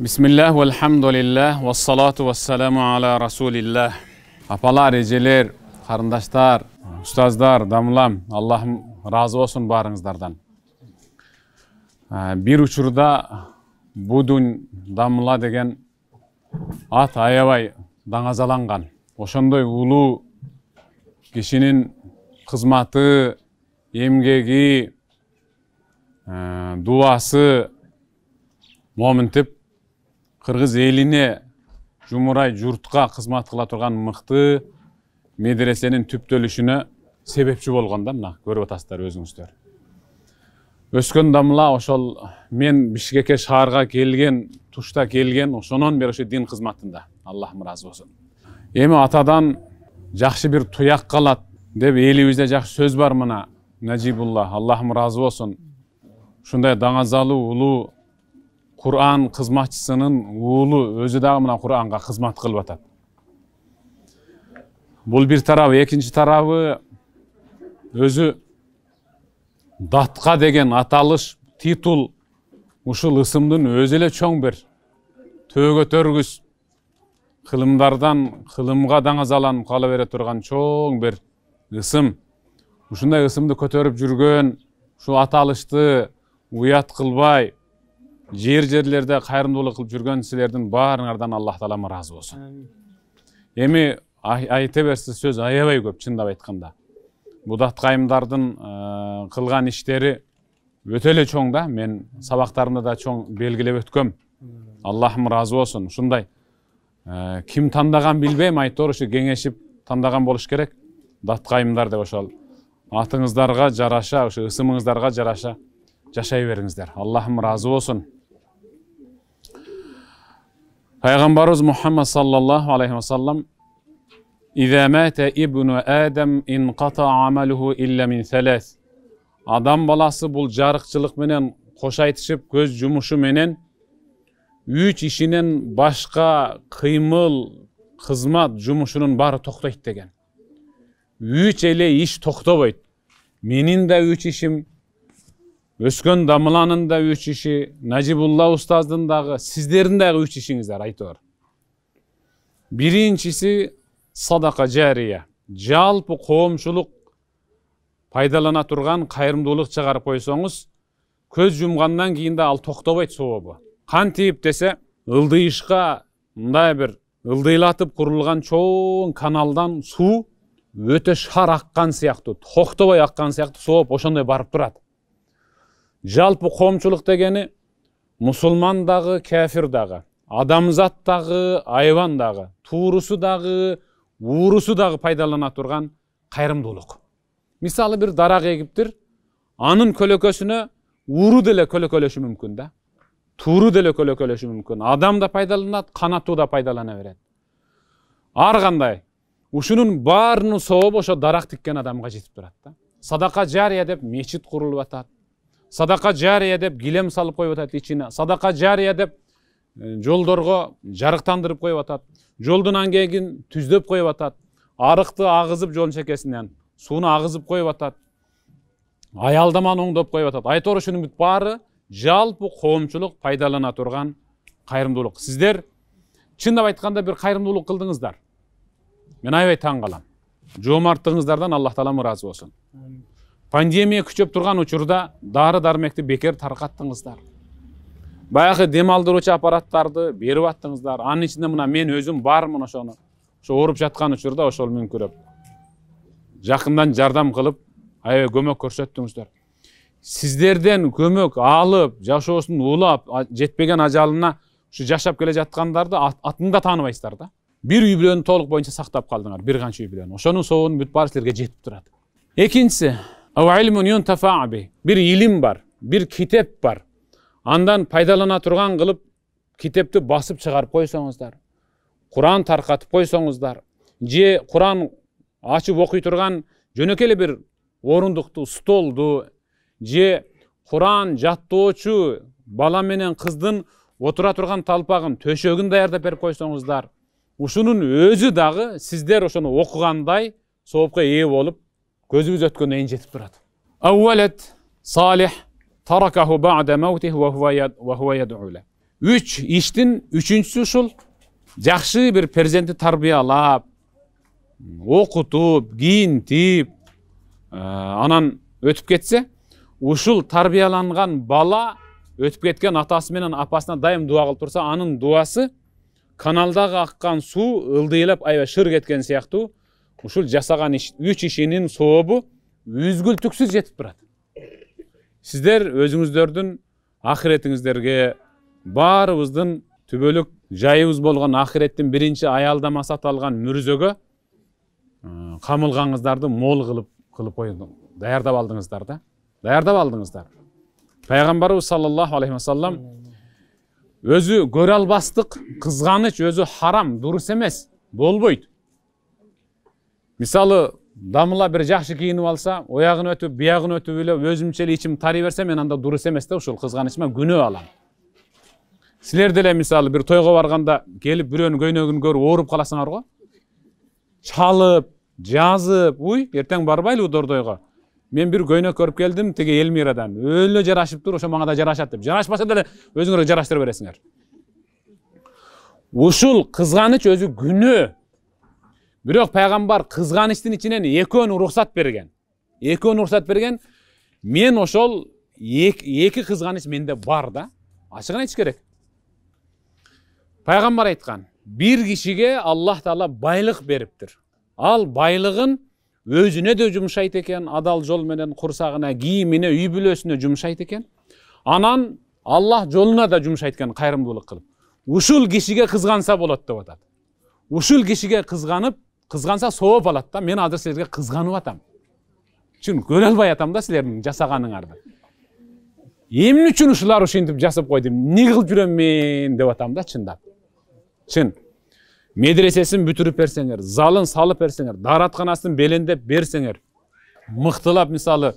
Bismillah ve elhamdülillah ve salatu ve selamu ala Resulillah. Apalar, eceler, karındaşlar, ustazlar, damlam, Allah'ım razı olsun barınızlardan. Ee, bir uçurda budun damla degen at ayabay dağazalangan. Oşondoy ulu kişinin kızmatı, emgegi, ee, duası, momentip. қырғыз еліне жұмырай жұртқа қызмат қыла тұрған мықты медресенің түптөлүшүнө себепші болған да мына көріп атасыздар өзіңіздер өскен дамыла ошол мен бишкекке шаарга келген тушта келген ошонон бери ошо дин кызматында аллахым ыраазы болсун эми атадан жакшы бир туяк калат деп элибизде жакшы сөз бар мына нажибулла аллахым ыраазы болсун ушундай даңазалуу улуу құран қызматшысының ұлы өзі дагы мына құранға қызмат қылып атат бұл бір тарабы екінші тарабы өзі датқа деген аталыш титул ушул ысымдын өзү эле чоң бир төө көтөргүс кылымдардан кылымга даңазаланып кала бере турган чоң бир ысым ушундай ысымды көтөрүп жүргөн ушул аталышты уят кылбай жер жерлерде қайырымдылық қылып жүрген сіздердің барыңардан алла тағалам разы болсын эми айта берсе сөз аябай көп чындап айтканда будатқайымдардың э, қылған іштері өте эле чоң да мен сабақтарымда да чоң белгілеп өткөм аллахым разы болсун ушундай э, ким тандаган билбейм айтор ушу кеңешип тандаган болуш керек датқайымдар деп ошол атыңыздарга жараша ушу ысымыңыздарга жараша жашай бериңиздер аллахым разы болсун Пайғамбарымыз Мухаммад саллаллаху алейхи ve sellem İzâ mâte ibnu Âdem in Адам баласы бұл жарықшылық менен айтышып көз жұмышы менен үч ишинен башқа кыймыл кызмат жумушунун баары токтойт деген үч эле иш токтобойт менин да үч ишим өскен дамыланың да үч иши нажибулла ұстаздың дағы сіздердің дағы үч ішіңіздер айтор біріншісі садақа жария жалпы коомчулук пайдалана тұрған кайрымдуулук чыгарып қойсаңыз көз жумгандан кийин да ал токтобойт сообу кантип десе ылдыйышка мындай бір ылдыйлатып құрылған чоң каналдан су өте шар аккан сыяктуу токтобой аккан сыяктуу сооп ошондой барып тұрады жалпы коомчулук дегени мусулман дагы кафир дагы адамзат дагы айван дагы туурусу дагы уурусу дагы пайдалана турган кайрымдуулук мисалы бир дарак эгиптир анын көлөкөсүнө уру деле көлөкөлөшү мүмкүн да тууру деле көлөкөлөшү мүмкүн адам да пайдаланат канаттуу да пайдалана берет ар кандай ушунун баарынын сообу ошо дарак тиккен адамга жетип турат да садака жария деп мечит курулуп атат садақа жария деп гилем салып қойып атады ичине садақа жария деп жолдорго жарыктандырып коюп атат жолдун аңгегин түздөп коюп атат арыкты агызып жолдун чекесинен сууну агызып коюп атат аялдаманы оңдоп коюп атат айтор ушунун бүт баары жалпы коомчулук пайдалана турган кайрымдуулук сиздер чындап айтканда бир кайрымдуулук кылдыңыздар мен аябай таң калам жомарттыгыңыздардан аллах таалам ыраазы болсун пандемия күчөп турган учурда дары дармекти бекер таркаттыңыздар баягы дем аппараттарды берип аттыңыздар анын ичинде мына мен өзүм бармын ошону ошо ооруп жаткан учурда ошол мүңкүрөп жакындан жардам кылып аябай көмөк көрсөттүңүздөр сиздерден көмөк алып жашоосун уулап жетпеген ажалына ушу жашап келе жаткандарды атын да тааныбайсыздар да бир үй бүлөнү толук боюнча сактап калдыңар бир канча үй бүлөнү ошонун сообун бүт баары силерге жетип турат экинчиси Av ilmun yuntafa бір ілім бар, бір китеп бар. Андан пайдалана тұрған қылып, китепті басып шығарып қойсаңыздар. Құран тарқатып қойсаңыздар. Же Құран ашып оқи тұрған жөнекелі бір орындықты, столды, же Құран жаттоочу бала менен қыздың отыра тұрған талпағын, төшөгін даярдап беріп қойсаңыздар. Ушунун өзі дағы сіздер ошону оқығандай соопқа ээ болып, көзіміз өткеннен жетіп тұрады әуәлет салих таракаху ба'да үш үч иштин үчүнчүсү ушул жакшы бир перзентти тарбиялап окутуп кийинтип анан өтіп кетсе ушул тарбияланган бала өтіп кеткен атасы менен апасына дайым дуа кылып турса анын дубасы каналдагы аккан суу ылдыйлап аябай шыр кеткен сыяктуу ушул жасаган иш үч ишинин сообу үзгүлтүксүз жетип турат сиздер өзүңүздөрдүн ахиретиңиздерге баарыбыздын түбөлүк жайыбыз болгон ахиреттин биринчи аялдамасы аталган мүрзөгө э, камылганыңыздарды мол кылып кылып койдум даярдап алдыңыздар да даярдап алдыңыздар пайгамбарыбыз саллаллаху алейхи вассалам өзү көрө албастык кызганыч өзү харам дурус эмес болбойт мисалы дамыла бир жакшы кийинип алса оягын өтүп биягын өтүп эле өзүмчө эле ичим тарый берсе мен анда дурус эмес да ушул кызганычыма күнөө алам силер деле мисалы бир тойго барганда келип бирөөнүн көйнөгүн көрүп ооруп каласыңар го чалып жазып уй эртең барбайлы дордойго мен бир көйнөк көрүп келдим тиги элмирадан өлө жарашыптыр ошо мага да жарашат деп жарашпаса деле өзүңөр жараштырып бересиңер ушул кызганыч өзү күнөө бирок пайгамбар кызганычтын ичинен экөөнү уруксат берген экөөнү уруксат берген мен ошол эки кызганыч менде бар да ачыгын айтыш керек пайгамбар айткан бир кишиге аллах таала байлык бериптир ал байлығын өзүнө де жумшайт экен адал жол менен курсагына кийимине үй бүлөсүнө жумшайт экен анан аллах жолуна да жумшайт экен кайрымдуулук кылып ушул кишиге кызганса болот деп атат ушул кишиге кызганып қызғанса соғып алады да мен азыр сіздерге қызғанып атам чын көре албай атам да сілердің жасағаныңарды эмне үчүн ушулар ушинтип жасап койду эмне кылып жүрөм мен деп атам да чындап чын медресесин бүтүрүп берсеңер залын салып берсеңер дааратканасын белендеп берсеңер мыктылап мисалы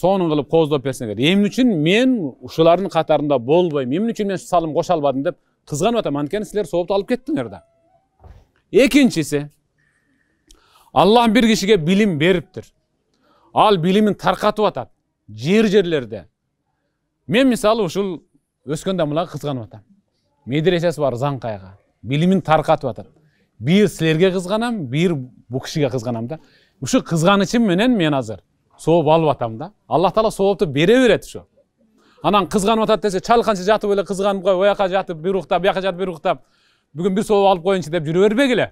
сонун кылып кооздоп берсеңер эмне үчүн мен ушулардын катарында болбойм эмне үчүн мен салым кошо албадым деп кызганып атам анткени силер соопту алып кеттиңер да экинчиси аллах бир кишиге билим бериптир ал билимин таркатып атат жер жерлерде мен мисалы ушул өскөндө мына кызганып атам медресеси бар заңкайга билимин таркатып атат бир силерге кызганам бир бул кишиге кызганам да ушу кызганычым менен мен азыр сооп алып атам да аллах таала соопту бере берет ушу анан кызганып атат десе чалканча жатып эле кызганып коюп ояка жатып бир уктап бияка жатып бир уктап бүгүн бир сооп алып коеюнчу деп жүрө бербегиле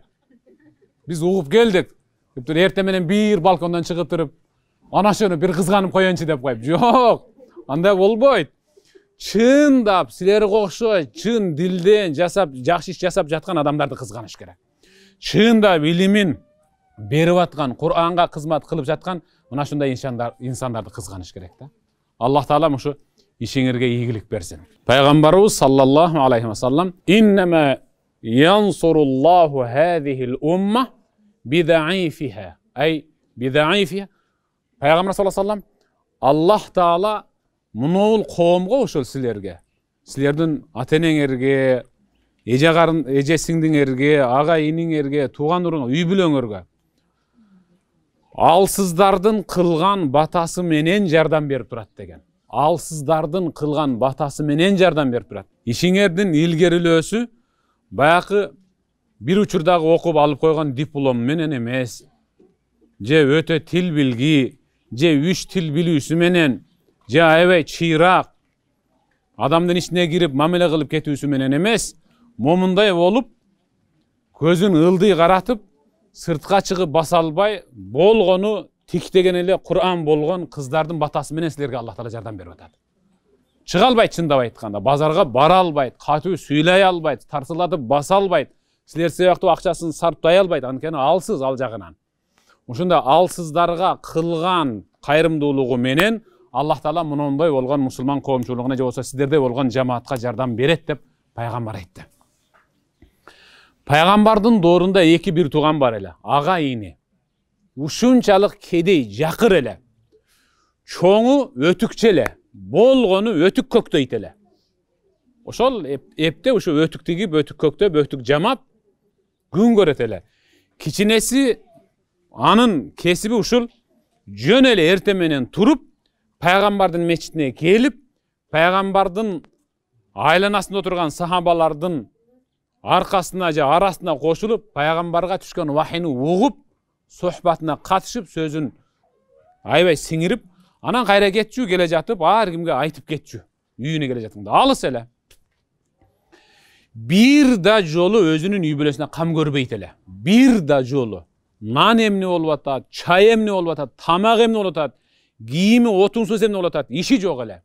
биз угуп келдик типтен ерте менен бир балкондон чыгып туруп ошону бир кызганып коеюнчу деп коюп жок андай болбойт чындап силерге окшой чын дилден жасап жакшы иш жасап жаткан адамдарды кызганыш керек чындап илимин берип аткан куранга кызмат кылып жаткан мына ушундай инсандарды кызганыш керек да аллах таалам ушу ишиңерге ийгилик берсин пайгамбарыбыз саллаллаху алейхи вассалам bidaifha ay bidaifha пайғамбар саллаллаху алейхи аллах таала мынол коомго ошол силерге силердин ата энеңерге эже сиңдиңерге ага иниңерге тууган уруңар үй бүлөңөргө алсыздардын кылган батасы менен жардам берип турат деген алсыздардын кылган батасы менен жардам берип турат ишиңердин илгерилөөсү баякы бир учурдагы окуп алып койгон диплом менен эмес же өтө тил билги же үч тил билүүсү менен же аябай чыйраак адамдын ичине кирип мамиле кылып кетүүсү менен эмес момундай болуп көзүн ылдый каратып сыртка чыгып баса албай болгону тиктеген эле куран болгон кыздардын батасы менен силерге алла таала жардам берип атат чыга албайт чындап айтканда базарга бара албайт катуу сүйлөй албайт тарсылдатып баса албайт силер сияқты ақшасын сарптай албайды анткени алсыз ал жағынан ошондо алсыздарга кылган кайрымдуулугу менен аллах таала мындай болгон мусулман коомчулугуна же болбосо сиздердей болгон жамаатка жардам берет деп пайгамбар айтты пайгамбардын доорунда эки бир тууган бар эле ага ини ушунчалык кедей жакыр эле чоңу өтүкчө эле болгону өтүк көктөйт эле ошол эпте ушу өтүк тигип өтүк көктөп өтүк жамап күн көрөт эле кичинеси анын кесиби ушул жөн эле эртең менен туруп пайгамбардын мечитине келип пайгамбардын айланасында отурган сахабалардын аркасына же арасына кошулуп пайгамбарга түшкөн вахийни угуп сохбатына катышып сөзүн аябай сиңирип анан кайра кетчү келе жатып ар кимге айтып кетчү үйүнө келе жатканда алыс эле бир да жолу өзүнүн үй бүлөсүнө кам көрбөйт эле бир да жолу нан эмне болуп атат чай эмне болуп атат тамак эмне болуп атат кийими отунсуз эмне болуп атат иши жок эле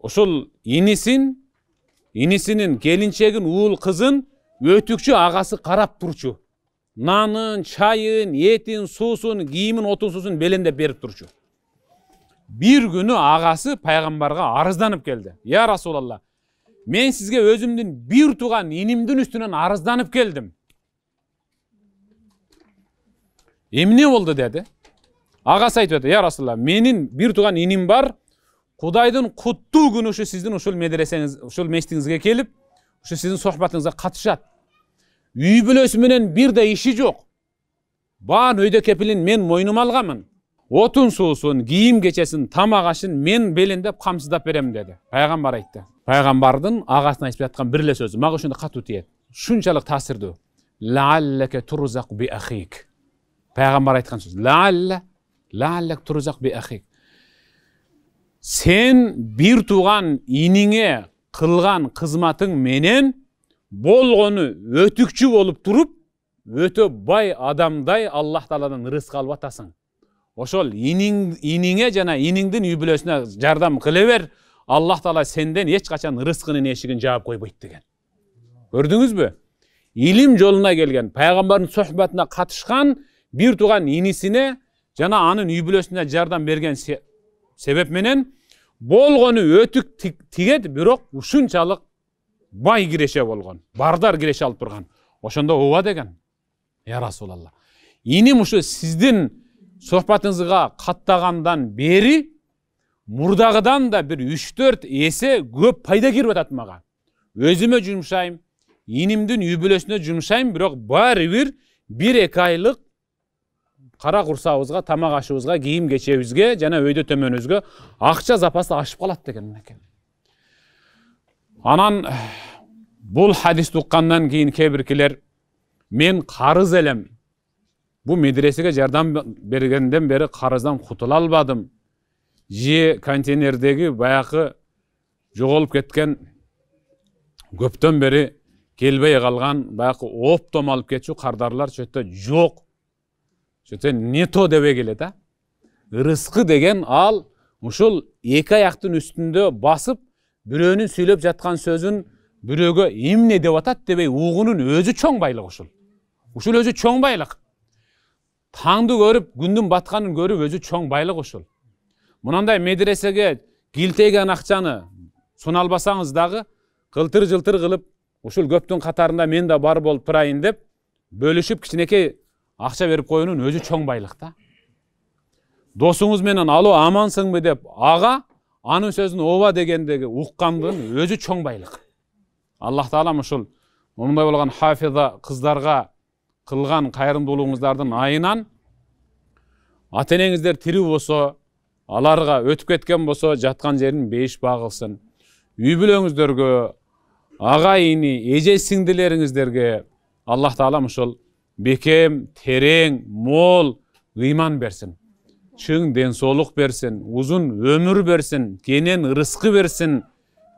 ушул инисин инисинин келинчегин уул кызын өтүкчү агасы карап турчу нанын чайын этин суусун кийимин отунсузун белендеп берип турчу бир күнү агасы пайгамбарга арызданып келди я расулалла мен сізге өзімдің бір туған инимдин үстінен арызданып келдім емне болду деді агасы айтып атат я расулалла менің бір туған иним бар құдайдың құтты күнү ушу сіздің ушул медресеңиз ушул мечитиңизге келіп ушу сіздің сұхбатыңызға катышат үй бүлөсү менен бир іші жоқ жок баарын кепілін мен мойнума алганмын отун суысын кийим кечесин тамак ашын мен белендеп қамсыздап беремін деді пайғамбар айтты пайғамбардың ағасына айтып жатқан бірлі сөзі маған үшін қатты тиеді би таасірді пайғамбар айтқан сөз турзақ би сен бір туған иніңе қылған қызматың менен болғаны өтікші болып тұрып өте бай адамдай аллах тағаладан рызқ алып атасың ошол иніңе жана инеңдин үй бүлөсүнө жардам кыле бер аллах тағала сенден ешқашан рызқының есігін жабып қойбайды деген көрдіңіз бе илім жолына келген пайғамбардың сұхбатына қатысқан бір туған инісіне жана аның үй бүлөсүнө жардам берген себеп менен болгону өтік тигет бирок ушунчалык бай киреше болгон бардар киреше алып турган ошондо ооба деген я расулалла иним ушу сиздин сұхбатыңызға каттагандан бери мұрдағыдан да бір үш төрт есе көп пайда келіп жатады маған өзіме жұмсаймын инімдің үй бүлесіне жұмсаймын бірақ бәрібір бір екі айлық қара құрсауызға тамақ ашуызға киім кешебізге және өйде төмөнүбүзгө ақша запасы ашып калат деген екен. анан бұл хадисти уккандан кейін кээ биркилер мен қарыз елем бұл медресеге жардам бергенден бері қарыздан құтыла албадым же контейнердегі баяғы жоғалып кеткен көптен бері келбей қалған баяғы оптом алып кетчү қардарлар че то жоқ не то дебе келеді а деген ал ұшыл екі аяқтың үстінде басып бирөөнүн сүйлөп жатқан сөзін бирөөгө эмне деп атады дебей ұғының өзі чоң байлық ұшыл. Ұшыл өзі чоң байлық. таңды көріп, күндүн батқанын көріп өзі чоң байлық ушул мынандай медресеге келтеген акчаны суна албасаңыз дагы кылтыр жылтыр кылып ушул көптүн катарында мен да бар болып турайын деп бөлүшүп кичинекей акча берип коюунун өзү чоң байлык да досуңуз менен алло амансыңбы деп ага анын сөзүн ооба дегендеги уккандын өзү чоң байлык аллах таалам ушул момундай болгон хафиза кыздарга кылган кайрымдуулугуңуздардын айынан ата энеңиздер тирүү болсо аларға өтіп кеткен болса жатқан жерін бейіш бағылсын үй бүлөңүздөргө ага ини эже сиңдилериңиздерге аллах таалам ушул бекем терең мол ыйман берсин чың ден соолук берсин узун өмүр берсин кенен ырыскы берсин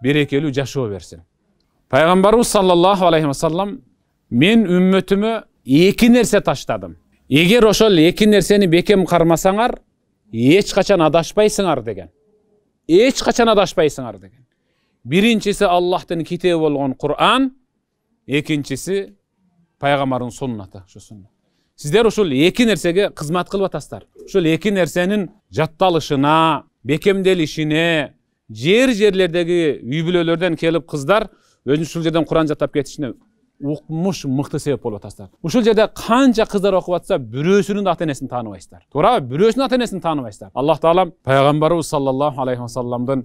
берекелүү жашоо берсин пайгамбарыбыз саллаллаху алейхи вассалам мен үммөтүмө эки нерсе таштадым эгер ошол эки нерсени бекем кармасаңар ешқашан адашпайсыңар деген ешқашан адашпайсыңар деген Біріншісі аллахтын китеби болған құран екіншісі пайгамбардын суннаты Сіздер ұшыл екі ушул эки нерсеге кызмат кылып атасыздар ушул эки нерсенин жатталышына бекемделішіне, жер жерлердегі үй келіп келип кыздар өзүнчө ушул жерден куран жаттап кетишине оқымыш мыкты себеп болып атасыздар ушул жерде канча кыздар окуп атса бирөөсүнүн ата энесин тааныбайсыздар туурабы бирөөсүнүн ата энесин тааныбайсыздар аллах таалам пайгамбарыбыз саллаллаху алейхи вассаламдын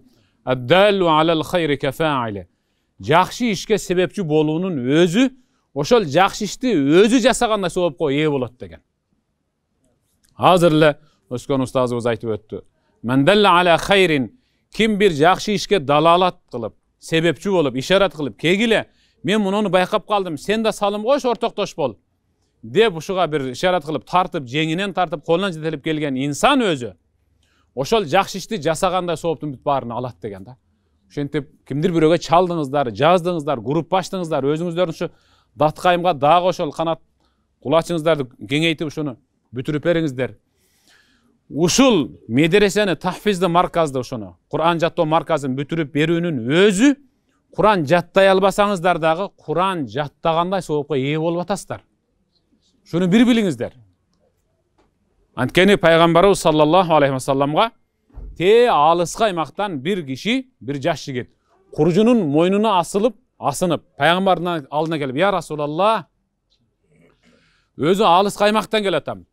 жакшы ишке себепчи болуунун өзү ошол жакшы ишти өзү жасагандай соопко ээ болот деген азыр эле өскөн устазыбыз айтып өттү ким бир жакшы ишке далалат кылып себепчи болуп ишарат кылып келгиле мен мұныны байқап қалдым сен де салым қойшы ортақтош бол деп ұшыға бір ишарат қылып тартып жеңінен тартып қолынан жетелеп келген инсан өзі ошол жақсы ішті жасағанда соптың бүт баарын алат деген да ошентип кимдир бирөөгө чалдыңыздар жаздыңыздар группа ачтыңыздар өзүңүздөрдүн ушу даткайымга дагы ошол канат кулачыңыздарды кеңейтип ушуну бүтүрүп бериңиздер ушул медресени тахфизди марказды ошону куран жаттоо марказын бүтүрүп берүүнүн өзү құран жаттай албасаңыздар дағы құран жаттағандай сауапқа е болып атасыздар шуну бир біліңіздер анткени пайгамбарыбыз саллаллаху алейхи те алыскы аймактан бір киши бір жас жигит куржунун мойнына асылып асынып пайгамбардын алдына келіп я расулалла өзү алыскы аймактан келатам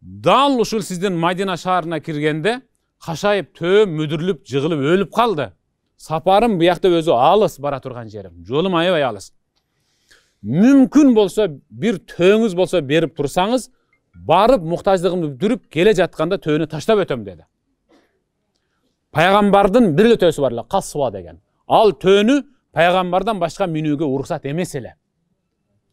дал ушул сиздин мадина шаарына кіргенде қашайып төө мүдүрүлүп жыгылып өліп қалды сапарым бұяқта өзі алыс бара тұрған жерім жолым аябай алыс мүмкін болса бір төңіз болса беріп тұрсаңыз барып мұқтаждығымды бүдіріп келе жатқанда төні таштап өтем деді пайғамбардың бір төсі бар қасуа деген ал төні пайғамбардан басқа мінуге рұқсат емес еле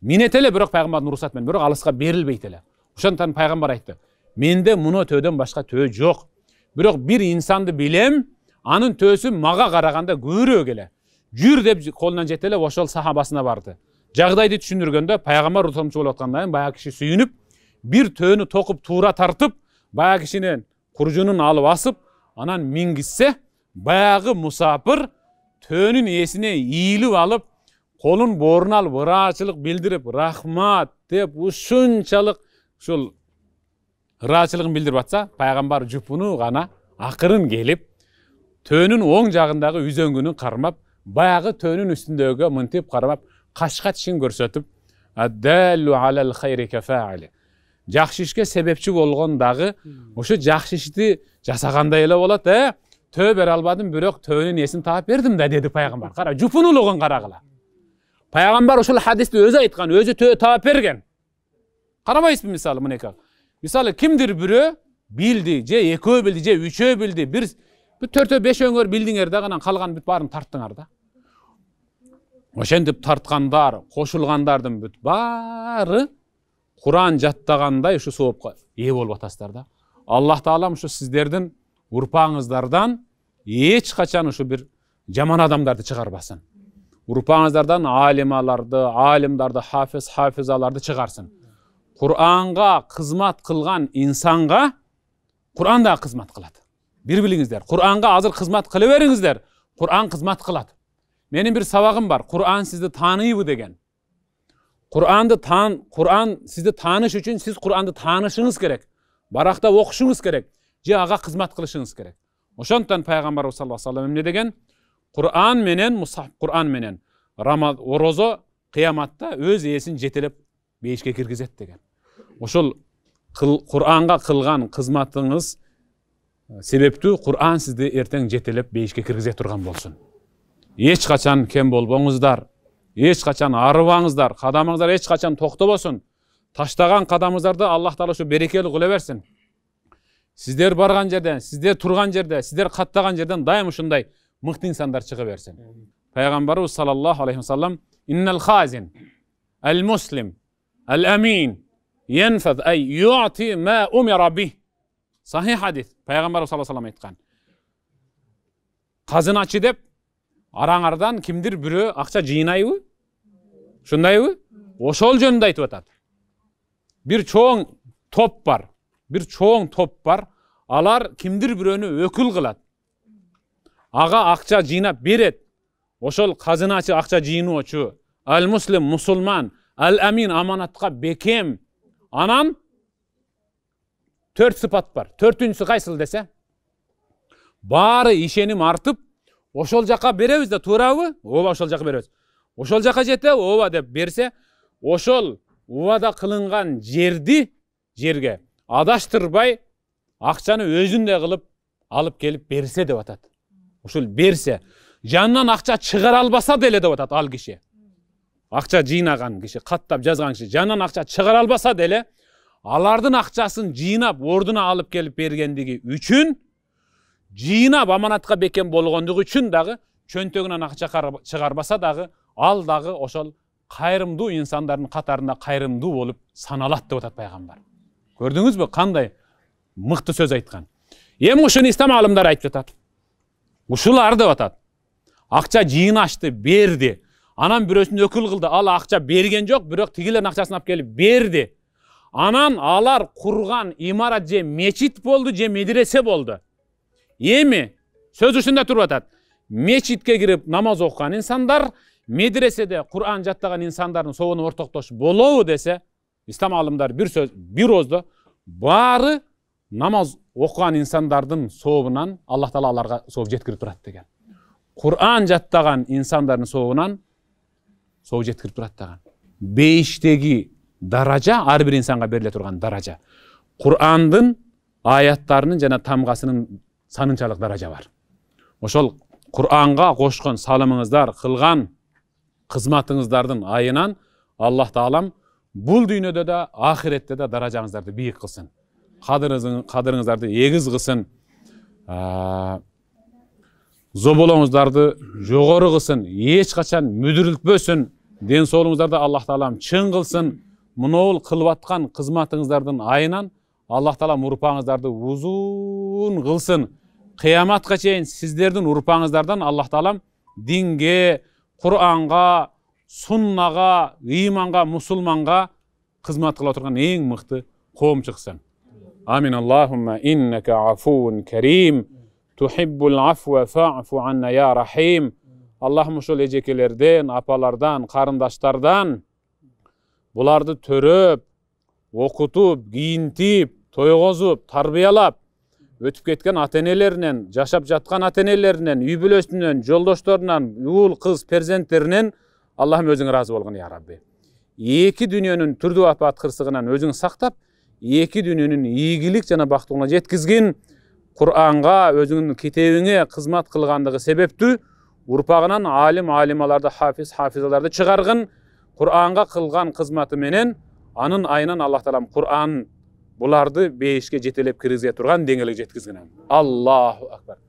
минет еле бірақ пайғамбардың рұқсатымен бірақ алысқа берілбейді еле ошондуктан пайғамбар айтты менде мұны төден басқа төө жоқ бірақ бір инсанды білем анын төсү мага караганда көбүрөөк эле жүр деп колунан жетелеп ошол сахабасына барды жагдайды түшүндүргөндө пайгамбар утамчу болуп аткандан кийин баягы киши сүйүнүп бир төөнү токуп туура тартып баягы кишинин куржунун алып асып анан мингизсе баягы мусапыр төөнүн ээсине ийилип алып колун бооруна алып ыраазычылык билдирип рахмат деп ушунчалык ушул ыраазычылыгын билдирип атса пайгамбар жупуну гана акырын келип төөнүн оң жагындагы үзөңгүнү кармап баягы төөнүн үстүндөгүгө мынтип кармап кашка тишин көрсөтүп жакшы ишке себепчи болгон дагы ошо жакшы ишти жасагандай эле болот э «Ә, төө бере албадым бирок төөнүн эсин таап бердим да деди пайгамбар кара жупун улугун карагыла пайгамбар ушул хадисти өзү айткан өзү төө таап берген карабайсызбы мисалы мынекеге мисалы кимдир бирөө билди же экөө билди же үчөө билди бир төртөө бешөөңөр билдиңер дагы анан калган бүт баарын тарттыңар да ошентип тарткандар кошулгандардын бүт баары куран жаттагандай ушу соопко ээ болуп атасыздар да аллах таалам ушу сиздердин урпаңыздардан эч качан ушу бир жаман адамдарды чыгарбасын урпаңыздардан алималарды алимдарды хафиз хафизаларды чыгарсын куранга кызмат кылган инсанга куран дагы кызмат кылат бір біліңіздер құранға азыр қызмат қыла беріңіздер құран қызмат қылады менің бір сабағым бар құран сізді таниды деген құранды тан құран сізді таныш үшін сіз құранды танышыңыз керек барақта оқышыңыз керек же аға қызмат қылышыңыз керек ошондуктан пайгамбарыбыз саллаллаху алейхи эмне деген құран менен мұсаф құран менен рамаз ораза қияматта өз иесін жетелеп бейішке кіргізеді деген ошол құранға қылған қызматыңыз себептүү куран сизди эртең жетелеп бейишке киргизе турган болсын. эч качан кем болбоңуздар эч качан арыбаңыздар кадамыңыздар эч качан токтобосун таштаган кадамыңыздарды аллах таала ушу берекелүү кыла берсин сиздер барган жерден сиздер турган жерде сиздер каттаган жерден дайым ушундай мыкты инсандар чыга берсин пайгамбарыбыз саллаллаху алейхи вассалам иннал хазин муслим амин сахих хадис пайғамбарымыз саллаллаху алейхи айтқан қазынашы деп араңардан кимдир бирөө ақша жыйнайбы ушундайбы ошол жөнінде айтып атат бир чоң топ бар бир чоң топ бар алар кимдир бирөөнү өкүл кылат аға акча жыйнап берет ошол казыначы акча жыйноочу ал муслим мусулман ал амин аманатка бекем анан төрт сыпат бар төртүнчүсү кайсыл десе бары ишеним артып ошол жаққа беребиз да туурабы ооба ошол жаққа беребиз ошол жаққа жетеби ооба деп берсе ошол убада кылынган жерди жерге адаштырбай акчаны өзүндөй кылып алып келип берсе деп атат ушул берсе жанынан акча чыгара албаса деле деп атат ал киши акча жыйнаган киши каттап жазган киши жанынан акча чыгара албаса деле алардын акчасын жыйнап ордуна алып келип бергендиги үчүн жыйнап аманатка бекем болгондугу үчүн дагы чөнтөгүнөн акча чыгарбаса дагы ал дагы ошол кайрымдуу инсандардын катарында кайрымдуу болуп саналат деп атат пайгамбар көрдүңүзбү кандай мыкты сөз айткан эми ушуну ислам аалымдары айтып жатат ушулар деп атат акча жыйнашты берди анан бирөөсүн өкүл кылды ал акча берген жок бирок тигилердин акчасын алып келип берди анан алар курган имарат же мечит болду же медресе болду эми сөз ушунда туруп атат мечитке кирип намаз окуган инсандар медреседе куран жаттаган инсандардын сообуна ортоктош болобу десе ислам аалымдары бир сөз бир ооздо баары намаз окуган инсандардын сообунан аллах таала аларга сооп жеткирип турат деген куран жаттаган инсандардын сообунан сооп жеткирип турат деген бейиштеги даража ар бир инсанга бериле турган даража курандын аяттарынын жана тамгасынын санынчалык даража бар ошол куранга кошкон салымыңыздар кылган кызматыңыздардын айынан аллах таалам бул дүйнөдө да ахиретте да даражаңыздарды бийик кылсын кадырыңыздарды эгиз кылсын зоболоңуздарды жогору кылсын эч качан мүдүрүлтпөсүн ден соолугуңуздарды аллах таалам чың кылсын мынол кылып қызматыңыздардың айынан аллах таалам урпаңыздарды узун кылсын кыяматка чейин сіздердің урпаңыздардан аллах таалам динге құранға суннага ыйманга мұсылманға кызмат кыла турган ең мыкты коом шықсын амин аллахумма иннака афуун кәрим, тухиббул афва фафу анна я рахим аллахым ушул эжекелерден апалардан қарындаштардан, бұларды түріп оқытып киінтип тойғызып тарбиялап өтіп кеткен ата энелеринен жашап жатқан ата энелеринен үй бүлөсүнөн жолдошторунан уул кыз перзенттеринен аллахым өзің разы болғын я рабби эки дүниенің түрдүү апат кырсыгынан өзүң сактап эки дүйнөнүн ийгилик жана бактылыгына жеткизгин куранга өзүңдүн китебиңе кызмат кылгандыгы себептүү урпагынан алим алималарды хафиз хафизаларды чыгаргын құранға қылған қызматы менен анын айынан алла тағалам құран бұларды бейішке жетелеп кіргізе тұрған деңгейлік жеткізген аллаху акбар